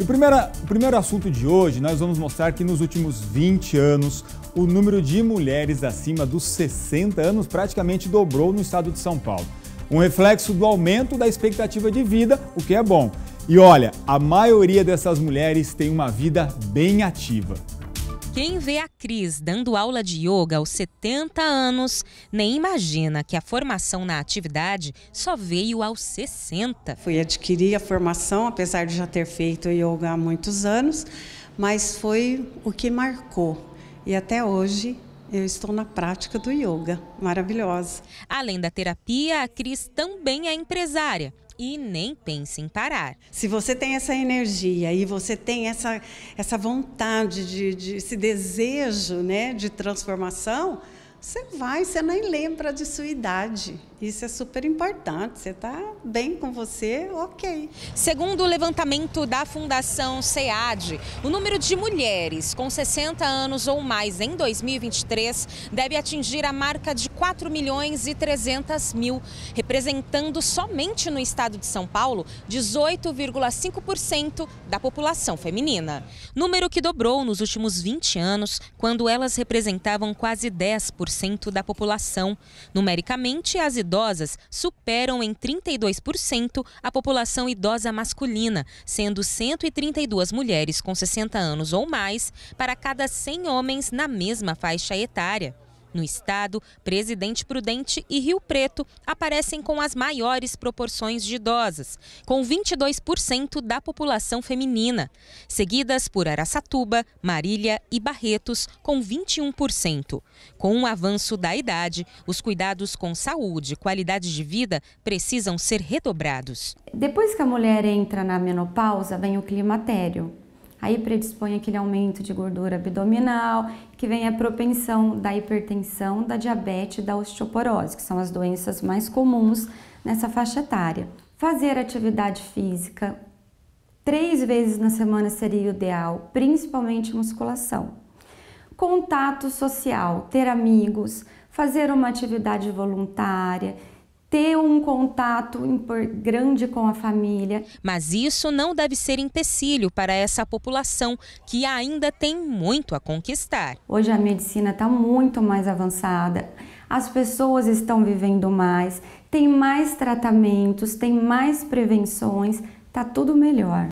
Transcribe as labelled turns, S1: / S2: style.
S1: O primeiro, o primeiro assunto de hoje, nós vamos mostrar que nos últimos 20 anos, o número de mulheres acima dos 60 anos praticamente dobrou no estado de São Paulo. Um reflexo do aumento da expectativa de vida, o que é bom. E olha, a maioria dessas mulheres tem uma vida bem ativa.
S2: Quem vê a Cris dando aula de yoga aos 70 anos nem imagina que a formação na atividade só veio aos 60. Fui adquirir a formação, apesar de já ter feito
S3: yoga há muitos anos, mas foi o que marcou. E até hoje eu estou na prática do yoga. Maravilhosa.
S2: Além da terapia, a Cris
S3: também é empresária e nem pense em parar. Se você tem essa energia e você tem essa, essa vontade, de, de, esse desejo né, de transformação, você vai, você nem lembra de sua idade. Isso é super
S2: importante. Você está bem com você, ok. Segundo o levantamento da Fundação SEAD, o número de mulheres com 60 anos ou mais em 2023 deve atingir a marca de 4 milhões e 300 mil, representando somente no estado de São Paulo 18,5% da população feminina. Número que dobrou nos últimos 20 anos, quando elas representavam quase 10%. 40% da população. Numericamente, as idosas superam em 32% a população idosa masculina, sendo 132 mulheres com 60 anos ou mais para cada 100 homens na mesma faixa etária. No estado, Presidente Prudente e Rio Preto aparecem com as maiores proporções de idosas, com 22% da população feminina, seguidas por Araçatuba, Marília e Barretos, com 21%. Com o avanço da idade, os cuidados com saúde e qualidade de vida precisam ser redobrados.
S4: Depois que a mulher entra na menopausa, vem o climatério aí predispõe aquele aumento de gordura abdominal, que vem a propensão da hipertensão, da diabetes, da osteoporose, que são as doenças mais comuns nessa faixa etária. Fazer atividade física três vezes na semana seria ideal, principalmente musculação. Contato social, ter amigos, fazer uma atividade voluntária, ter um contato grande com a família.
S2: Mas isso não deve ser empecilho para essa população que ainda tem muito a conquistar.
S4: Hoje a medicina está muito mais avançada, as pessoas estão vivendo mais, tem mais tratamentos, tem mais prevenções, está tudo melhor.